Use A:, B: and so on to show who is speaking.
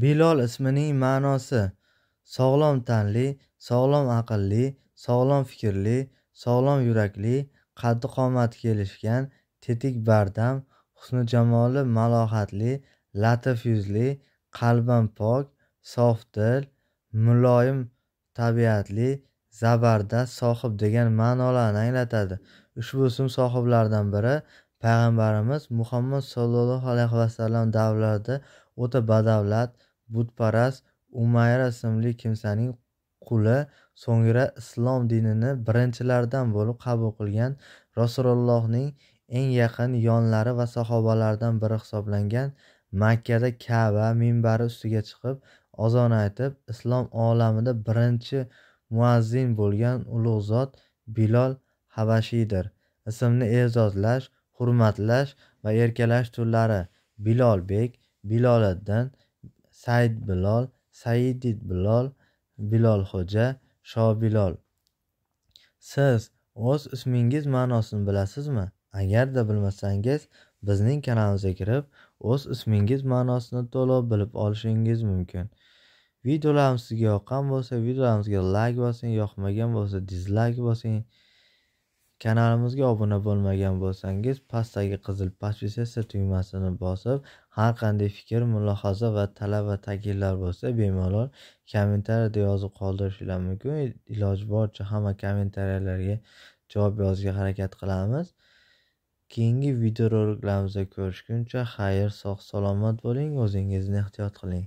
A: Bilol ismining ma'nosi: sog'lom tanli, sog'lom aqlli, sog'lom fikrli, sog'lom yurakli, qaddi-qomati kelishgan, tetik-bardam, husni-jamoli malohatli, latif yuzli, qalban pok, sof dil, muloyim tabiatli, zabardast sohib degan ma'nolarni anglatadi. Ushbu ism sohiblaridan biri payg'ambarimiz Muhammad sollallohu alayhi vasallam davrlarida o'ta badavlat butparast umayra ismli kimsaning quli so'ngra islom dinini birinchilardan bo'lib qabul qilgan rasulullohning eng yaqin yonlari va sahobalaridan biri hisoblangan makkada kaba minbari ustiga chiqib azon aytib islom olamida birinchi muazzin bo'lgan ulug' zot bilol habashiydir ismni e'zozlash hurmatlash va erkalash turlari bilolbek biloliddin said Bilal, saiditbilol bilolxo'ja shobilol siz o'z ismingiz ma'nosini bilasizmi agarda bilmasangiz bizning kanalimizga kirib o'z ismingiz ma'nosini to'liq bilib olishingiz mumkin videolarimiz sizga yoqqan bo'lsa videolarimizga layk bosing yoqmagan bo'lsa dizlayk bosing Kanalimizga obuna bo'lmagan bo'lsangiz, pastdagi qizil podpisatsiya tugmasini bosib, har qanday fikr, mulohaza va talab va takliflar bo'lsa, bemalol kommentariyada yozib qoldirishinglar mumkin. Iloji boricha hamma kommentariyalarga javob yozishga harakat qilamiz. Keyingi videoroliklarimizda ko'rishguncha xayr, sog' salomat bo'ling, o'zingizni ehtiyot qiling.